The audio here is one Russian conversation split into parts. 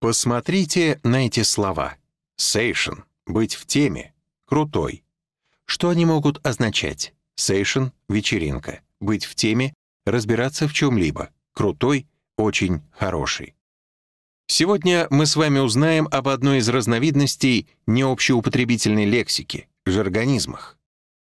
Посмотрите на эти слова. Сейшен — быть в теме, крутой. Что они могут означать? Сейшен — вечеринка, быть в теме, разбираться в чем-либо, крутой, очень хороший. Сегодня мы с вами узнаем об одной из разновидностей необщеупотребительной лексики — жаргонизмах.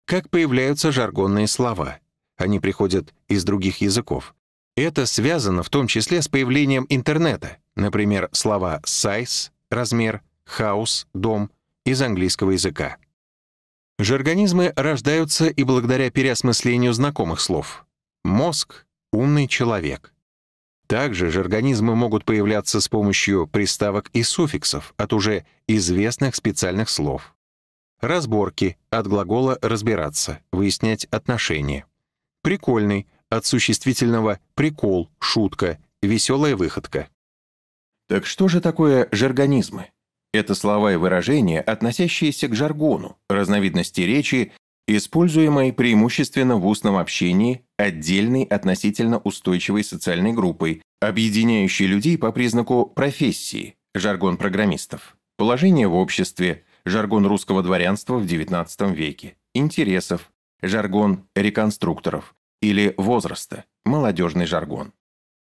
Как появляются жаргонные слова? Они приходят из других языков. Это связано в том числе с появлением интернета — Например, слова «size» — размер, «house» — дом из английского языка. Жаргонизмы рождаются и благодаря переосмыслению знакомых слов. Мозг — умный человек. Также жаргонизмы могут появляться с помощью приставок и суффиксов от уже известных специальных слов. Разборки — от глагола «разбираться», «выяснять отношения». Прикольный — от существительного «прикол», «шутка», «веселая выходка». Так что же такое жаргонизмы? Это слова и выражения, относящиеся к жаргону, разновидности речи, используемой преимущественно в устном общении отдельной относительно устойчивой социальной группой, объединяющей людей по признаку профессии, жаргон программистов, положение в обществе, жаргон русского дворянства в XIX веке, интересов, жаргон реконструкторов или возраста, молодежный жаргон.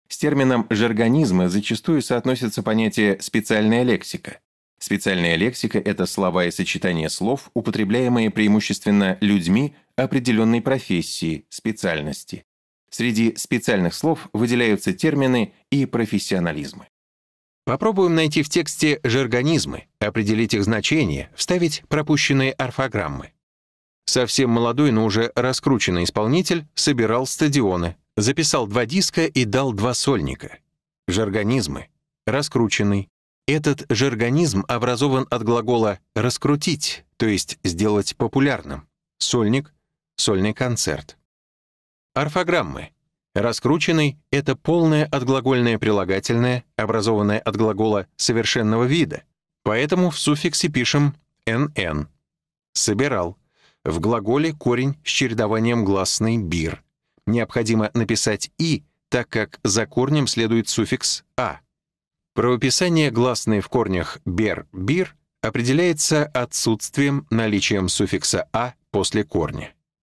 С термином жаргонизма зачастую соотносится понятие «специальная лексика». Специальная лексика – это слова и сочетания слов, употребляемые преимущественно людьми определенной профессии, специальности. Среди специальных слов выделяются термины и профессионализмы. Попробуем найти в тексте жаргонизмы, определить их значение, вставить пропущенные орфограммы. Совсем молодой, но уже раскрученный исполнитель собирал стадионы, Записал два диска и дал два сольника. Жаргонизмы. Раскрученный. Этот жаргонизм образован от глагола «раскрутить», то есть сделать популярным. Сольник — сольный концерт. Орфограммы. Раскрученный — это полное отглагольное прилагательное, образованное от глагола совершенного вида. Поэтому в суффиксе пишем «нн». Собирал. В глаголе корень с чередованием гласный «бир» необходимо написать «и», так как за корнем следует суффикс «а». Правописание гласной в корнях «бер», «бир» определяется отсутствием наличием суффикса «а» после корня.